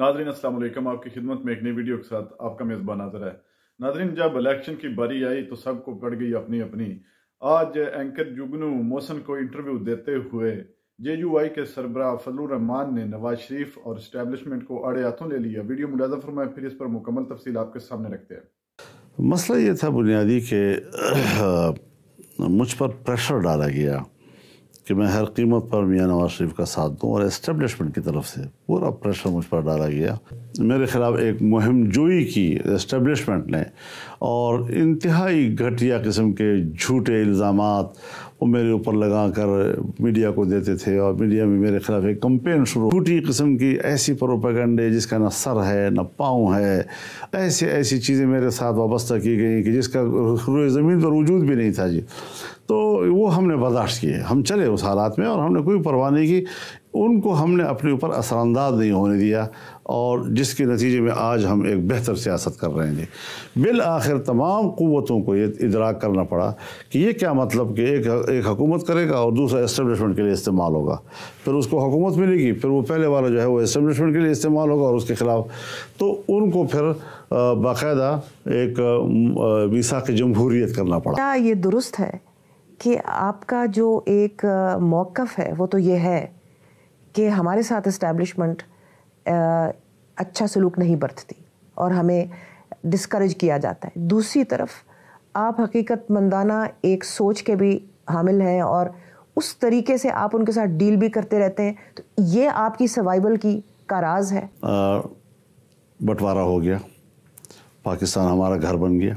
नाजरीन असलम आपकी खिदमत में एक नई वीडियो के साथ आपका मेज़बान नजर है नाजरीन जब इलेक्शन की बारी आई तो सबको पड़ गई अपनी अपनी आज एंकर जुगनू मोसन को इंटरव्यू देते हुए जे यू आई के सरबरा फजलरहमान ने नवाज शरीफ और इस्टेबलिशमेंट को अड़े हाथों ले लिया वीडियो मुलाजा फरमाए फिर इस पर मुकम्मल तफसी आपके सामने रखते हैं मसला ये था बुनियादी के मुझ पर प्रेशर डाला गया कि मैं हर कीमत पर मियाँ नवाज शरीफ का साथ दूँ और इस्टेब्लिशमेंट की तरफ से पूरा प्रेशर मुझ पर डाला गया मेरे ख़िलाफ़ एक मुहिम जोई की इस्टेब्लिशमेंट ने और इंतहाई घटिया किस्म के झूठे इल्ज़ाम वो मेरे ऊपर लगा कर मीडिया को देते थे और मीडिया में मेरे खिलाफ एक कंपेन शुरू टूटी किस्म की ऐसी प्रोपेगेंडे जिसका ना सर है ना पाँव है ऐसी ऐसी चीज़ें मेरे साथ वाबस्ता की गई कि जिसका ज़मीन पर वजूद भी नहीं था जी तो वो हमने बर्दाश्त किए हम चले उस हालात में और हमने कोई परवाह नहीं की उनको हमने अपने ऊपर असरानंदाज नहीं होने दिया और जिसके नतीजे में आज हम एक बेहतर सियासत कर रहे हैं बिल आखिर तमाम क़वतों को ये इदराक करना पड़ा कि ये क्या मतलब कि एक एक हकूमत करेगा और दूसरा इस्टबलिशमेंट के लिए इस्तेमाल होगा फिर उसको हुकूमत मिलेगी फिर वो पहले वाला जो है वो इस्टबलिशमेंट के लिए इस्तेमाल होगा और उसके ख़िलाफ़ तो उनको फिर बाकायदा एक वीसा की जमहूरीत करना पड़ा ये दुरुस्त है कि आपका जो एक मौक़ है वो तो ये है कि हमारे साथ इस्टेब्लिशमेंट अच्छा सलूक नहीं बरतती और हमें डिस्करेज किया जाता है दूसरी तरफ आप हकीकतमंदाना एक सोच के भी हामिल हैं और उस तरीके से आप उनके साथ डील भी करते रहते हैं तो ये आपकी सर्वाइवल की का राज है बंटवारा हो गया पाकिस्तान हमारा घर बन गया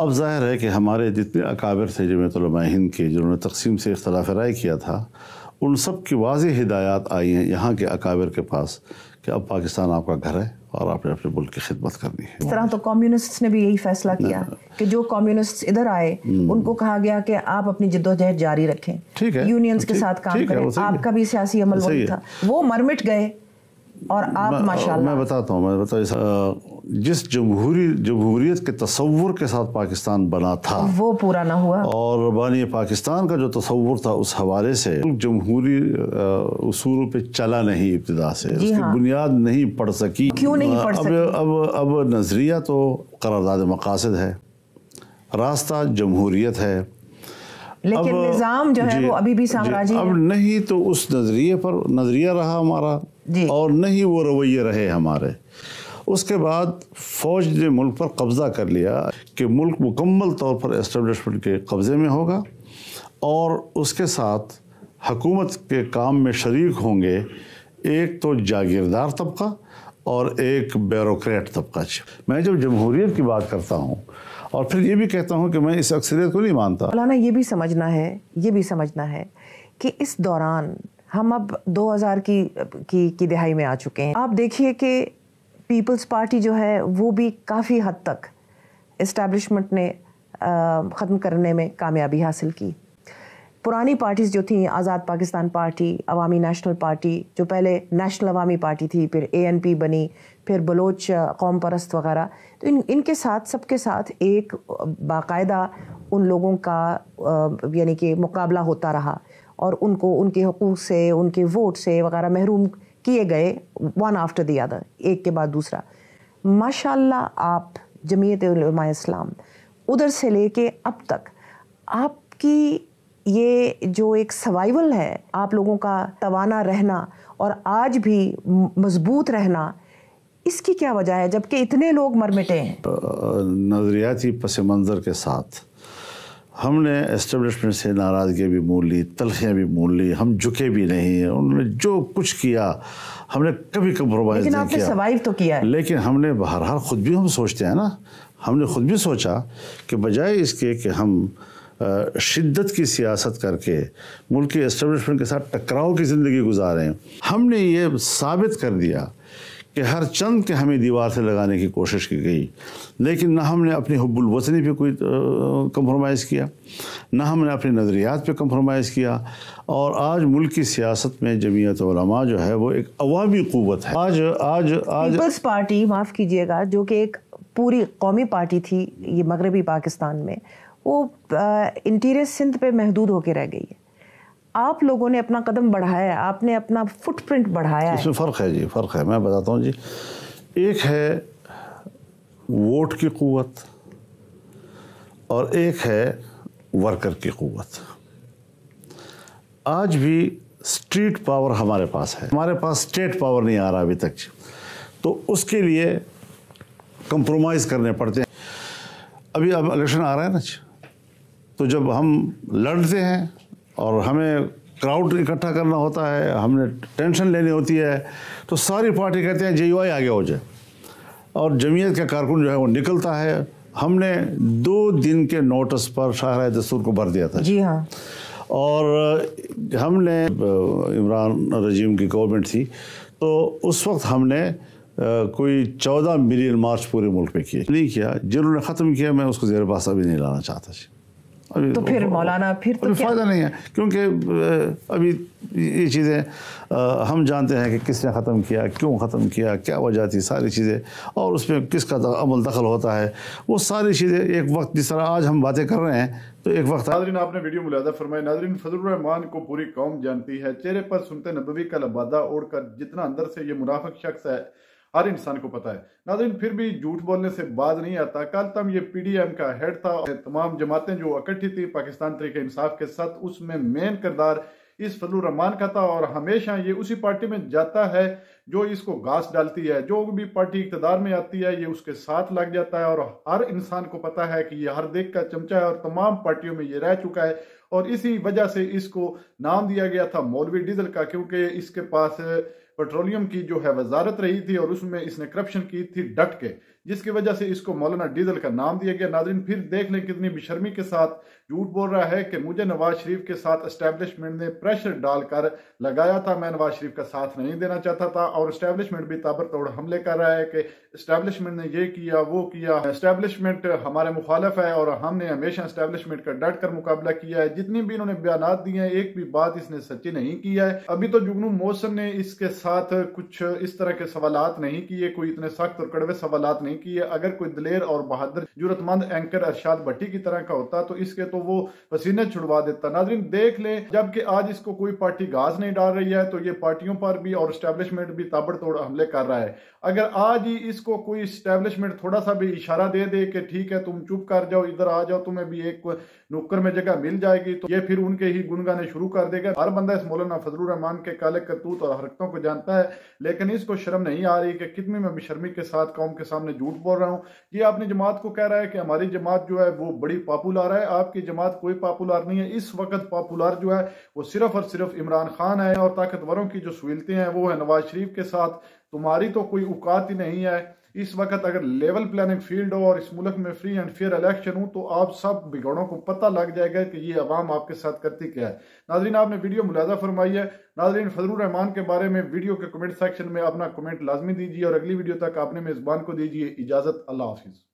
अब जाहिर है कि हमारे जितने अकाबिर थे जमेतुल्मा हिंद के जिन्होंने तकसीम से इख्तलाफ राय किया था उन सब की वाज हिदायत आई हैं यहाँ के अकाबिर के पास कि अब पाकिस्तान आपका घर है और आपने अपने मुल्क की खिदमत करनी है इस तरह तो कम्युनिस्ट्स ने भी यही फैसला किया कि जो कम्युनिस्ट्स इधर आए हम्म। उनको कहा गया कि आप अपनी जिद्दोजहद जारी रखें ठीक है यूनियंस के साथ काम करें आपका भी सियासी अमल वही था वो मरमिट गए और आप माशाल्लाह मैं बताता हूँ मैं बताता जिस जमहूरी जमहूरीत के तस्वुर के साथ पाकिस्तान बना था वो पूरा ना हुआ और बानी पाकिस्तान का जो तस्वुर था उस हवाले से जमहूरी उसूल पे चला नहीं इब्तदा से उसकी हाँ। बुनियाद नहीं पड़ सकी क्यों नहीं पड़ अब, सकी? अब अब अब नज़रिया तो करारदाद मकासद है रास्ता जमहूरीत है लेकिन निज़ाम जो है वो अभी भी साम्राज्य अब नहीं तो उस नज़रिए पर नज़रिया रहा हमारा और नहीं वो रवैये रहे हमारे उसके बाद फ़ौज ने मुल्क पर कब्ज़ा कर लिया कि मुल्क मुकम्मल तौर पर इस्टबलिशमेंट के कब्ज़े में होगा और उसके साथ हकूमत के काम में शरीक होंगे एक तो जागीरदार तबका और एक ब्यूरोट तबका मैं जब जमहूरीत की बात करता हूँ और फिर ये भी कहता हूँ कि मैं इस अक्सरियत को नहीं मानता मौलाना ये भी समझना है ये भी समझना है कि इस दौरान हम अब 2000 की की की दिहाई में आ चुके हैं आप देखिए कि पीपल्स पार्टी जो है वो भी काफ़ी हद तक इस्टेब्लिशमेंट ने ख़त्म करने में कामयाबी हासिल की पुरानी पार्टीज़ जो थी Azad Pakistan party Awami national party जो पहले नेशनल अवामी पार्टी थी फिर ए एन पी बनी फिर बलोच कौम परस्त वगैरह तो इन इनके साथ सबके साथ एक बाकायदा उन लोगों का यानी कि मुकाबला होता रहा और उनको उनके हकूक़ से उनके वोट से वगैरह महरूम किए गए वन आफ्टर द अदर एक के बाद दूसरा माशाल्लाह आप जमीयत इस्लाम उधर से लेके अब तक आपकी ये जो एक सवाइवल है आप लोगों का तवाना रहना और आज भी मजबूत रहना इसकी क्या वजह है जबकि इतने लोग मर मिटे हैं नज़रियाती पस मंज़र के साथ हमने एस्टेब्लिशमेंट से नाराज़गी भी मोल ली तलखियाँ भी मोल ली हम झुके भी नहीं हैं उन्होंने जो कुछ किया हमने कभी कम्प्रोमाइज़ नहीं आपने किया सर्वाइव तो किया है लेकिन हमने बहरहाल ख़ुद भी हम सोचते हैं ना हमने ख़ुद भी सोचा कि बजाय इसके कि हम शिद्दत की सियासत करके मुल्क के के साथ टकराव की ज़िंदगी गुजारें हमने ये साबित कर दिया कि हर चंद के हमें दीवार से लगाने की कोशिश की गई लेकिन ना हमने अपनी हब्बुलवसनी पे कोई कम्प्रोमाइज़ किया ना हमने अपने नज़रियात पे कम्प्रोमाइज़ किया और आज मुल्क की सियासत में जमीयत उलमा जो है वो एक अवामी क़वत है आज आज आज पीपल्स पार्टी माफ़ कीजिएगा जो कि एक पूरी कौमी पार्टी थी ये मगरबी पाकिस्तान में वो इंटीरियर सिंध पर महदूद होकर रह गई है आप लोगों ने अपना कदम बढ़ाया आपने अपना फुटप्रिंट बढ़ाया इसमें फ़र्क है जी फ़र्क है मैं बताता हूँ जी एक है वोट की क़वत और एक है वर्कर की क़वत आज भी स्ट्रीट पावर हमारे पास है हमारे पास स्टेट पावर नहीं आ रहा अभी तक तो उसके लिए कंप्रोमाइज़ करने पड़ते हैं अभी अब इलेक्शन आ रहा है ना तो जब हम लड़ते हैं और हमें क्राउड इकट्ठा करना होता है हमने टेंशन लेनी होती है तो सारी पार्टी कहते हैं जे आगे हो जाए और जमीयत का कारकुन जो है वो निकलता है हमने दो दिन के नोटिस पर शाहरा दस्तूर को भर दिया था जी हाँ और हमने इमरान रजीम की गवर्नमेंट थी तो उस वक्त हमने कोई चौदह मिलियन मार्च पूरे मुल्क में किए नहीं किया जिन्होंने ख़त्म किया मैं उसको जेर पासा भी नहीं लाना चाहता जी अभी तो फिर मौलाना फिर तो फ़ायदा नहीं है क्योंकि अभी ये चीज़ें हम जानते हैं कि किसने ख़त्म किया क्यों ख़त्म किया क्या वजह थी सारी चीज़ें और उसमें किसका अमल दखल होता है वो सारी चीज़ें एक वक्त जिस तरह आज हम बातें कर रहे हैं तो एक वक्त नाजरीन आपने वीडियो मुलादा फरमाया नाजरीन फजलरहमान को पूरी कौम जानती है चेहरे पर सुनते नबी का लबादा ओढ़ कर जितना अंदर से ये मुनाफिक शख्स है हर इंसान को पता है नाजरीन फिर भी झूठ बोलने से बाज नहीं आता कल तम ये पीडीएम का हेड था तमाम जमातें जो इकट्ठी थी पाकिस्तान तरीके इंसाफ के साथ उसमें मेन किरदार इस फजल रहमान का था और हमेशा ये उसी पार्टी में जाता है जो इसको घास डालती है जो भी पार्टी इकतदार में आती है ये उसके साथ लग जाता है और हर इंसान को पता है कि ये हर देख का चमचा है और तमाम पार्टियों में ये रह चुका है और इसी वजह से इसको नाम दिया गया था मौलवी डीजल का क्योंकि इसके पास पेट्रोलियम की जो है वजारत रही थी और उसमें इसने करप्शन की थी डट के जिसकी वजह से इसको मौलाना डीजल का नाम दिया गया नाजरीन फिर देख लें कितनी बेशर्मी के साथ झूठ बोल रहा है कि मुझे नवाज शरीफ के साथ इस्टेब्लिशमेंट ने प्रेशर डालकर लगाया था मैं नवाज शरीफ का साथ नहीं देना चाहता था और इस्टेब्लिशमेंट भी ताबड़तोड़ हमले कर रहा है कि इस्टेब्लिशमेंट ने ये किया वो किया इस्टेब्लिशमेंट हमारे मुखालफ है और हमने हमेशा इस्टेब्लिशमेंट का डट कर मुकाबला किया है जितनी भी इन्होंने बयान दिए हैं एक भी बात इसने सच्ची नहीं की है अभी तो जुगनू मौसम ने इसके साथ साथ कुछ इस तरह के सवाल नहीं किए कोई इतने सख्त और कड़वे सवाल नहीं किए अगर कोई दिलेर और बहादुर जरूरतमंद एंकर अरशाद भट्टी की तरह का होता तो इसके तो वो पसीने छुड़वा देता नाजरीन देख ले जबकि आज इसको कोई पार्टी घास नहीं डाल रही है तो ये पार्टियों पर भी और स्टैब्लिशमेंट भी ताबड़तोड़ हमले कर रहा है अगर आज ही इसको कोई स्टैब्लिशमेंट थोड़ा सा भी इशारा दे दे कि ठीक है तुम चुप कर जाओ इधर आ जाओ तुम्हें भी एक नुक्कर में जगह मिल जाएगी तो ये फिर उनके ही गुनगाने शुरू कर देगा हर बंदा इस मौलाना फजल रहमान के काले करतूत और हरकतों को जान जानता है लेकिन इसको शर्म नहीं आ रही कि कितनी मैं बेशर्मी के साथ कौम के सामने झूठ बोल रहा हूँ ये अपनी जमात को कह रहा है कि हमारी जमात जो है वो बड़ी पॉपुलर है आपकी जमात कोई पॉपुलर नहीं है इस वक्त पॉपुलर जो है वो सिर्फ और सिर्फ इमरान खान है और ताकतवरों की जो सहूलतें हैं वो है नवाज शरीफ के साथ तुम्हारी तो कोई औकात ही नहीं है इस वक्त अगर लेवल प्लानिंग फील्ड हो और इस मुल्क में फ्री एंड फेयर इलेक्शन हो तो आप सब बिगड़ों को पता लग जाएगा कि ये आवाम आपके साथ करती क्या है नाजरीन आपने वीडियो मुलाजा फरमाई है नाजरीन फजल रहमान के बारे में वीडियो के कमेंट सेक्शन में अपना कमेंट लाजमी दीजिए और अगली वीडियो तक आपने मेज़बान को दीजिए इजाज़त अल्लाह हाफिज़